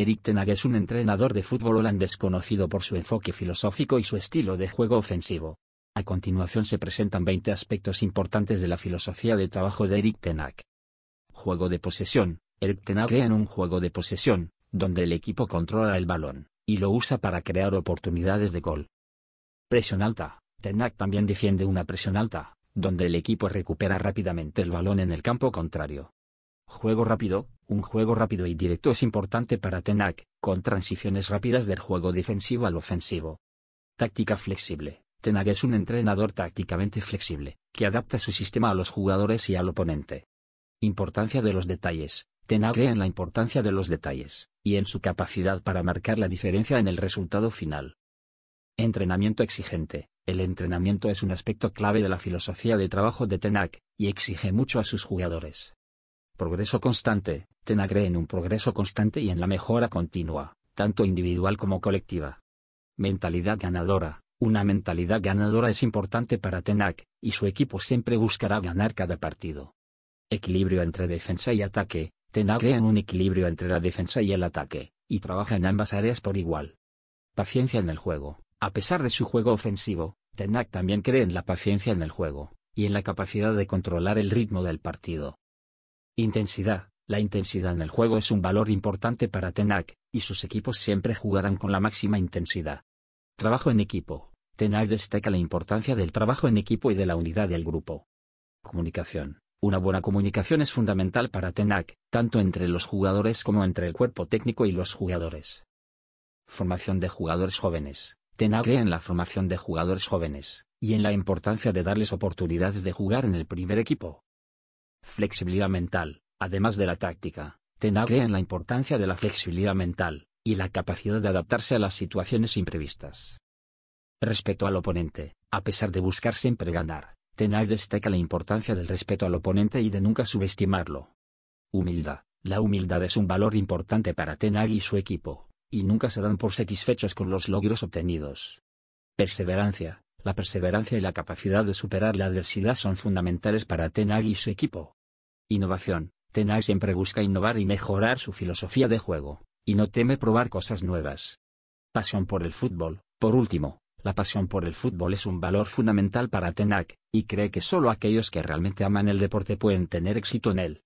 Eric Ten es un entrenador de fútbol holandés conocido por su enfoque filosófico y su estilo de juego ofensivo. A continuación se presentan 20 aspectos importantes de la filosofía de trabajo de Eric Ten Juego de posesión. Eric Ten crea en un juego de posesión, donde el equipo controla el balón, y lo usa para crear oportunidades de gol. Presión alta. Ten también defiende una presión alta, donde el equipo recupera rápidamente el balón en el campo contrario, Juego rápido, un juego rápido y directo es importante para Tenac, con transiciones rápidas del juego defensivo al ofensivo. Táctica flexible. Tenag es un entrenador tácticamente flexible, que adapta su sistema a los jugadores y al oponente. Importancia de los detalles. Tenag cree en la importancia de los detalles, y en su capacidad para marcar la diferencia en el resultado final. Entrenamiento exigente. El entrenamiento es un aspecto clave de la filosofía de trabajo de Tenac, y exige mucho a sus jugadores progreso constante, Tenagre en un progreso constante y en la mejora continua, tanto individual como colectiva. Mentalidad ganadora. Una mentalidad ganadora es importante para Tenac, y su equipo siempre buscará ganar cada partido. Equilibrio entre defensa y ataque. Tenag en un equilibrio entre la defensa y el ataque, y trabaja en ambas áreas por igual. Paciencia en el juego. A pesar de su juego ofensivo, Tenac también cree en la paciencia en el juego, y en la capacidad de controlar el ritmo del partido. Intensidad. La intensidad en el juego es un valor importante para Tenac, y sus equipos siempre jugarán con la máxima intensidad. Trabajo en equipo. Tenac destaca la importancia del trabajo en equipo y de la unidad del grupo. Comunicación. Una buena comunicación es fundamental para Tenac, tanto entre los jugadores como entre el cuerpo técnico y los jugadores. Formación de jugadores jóvenes. Tenac cree en la formación de jugadores jóvenes, y en la importancia de darles oportunidades de jugar en el primer equipo. Flexibilidad mental. Además de la táctica, TENAG cree en la importancia de la flexibilidad mental, y la capacidad de adaptarse a las situaciones imprevistas. Respeto al oponente, a pesar de buscar siempre ganar, Tenag destaca la importancia del respeto al oponente y de nunca subestimarlo. Humildad. La humildad es un valor importante para Tenag y su equipo, y nunca se dan por satisfechos con los logros obtenidos. Perseverancia. La perseverancia y la capacidad de superar la adversidad son fundamentales para Tenag y su equipo. Innovación. Tenac siempre busca innovar y mejorar su filosofía de juego, y no teme probar cosas nuevas. Pasión por el fútbol. Por último, la pasión por el fútbol es un valor fundamental para Tenac, y cree que solo aquellos que realmente aman el deporte pueden tener éxito en él.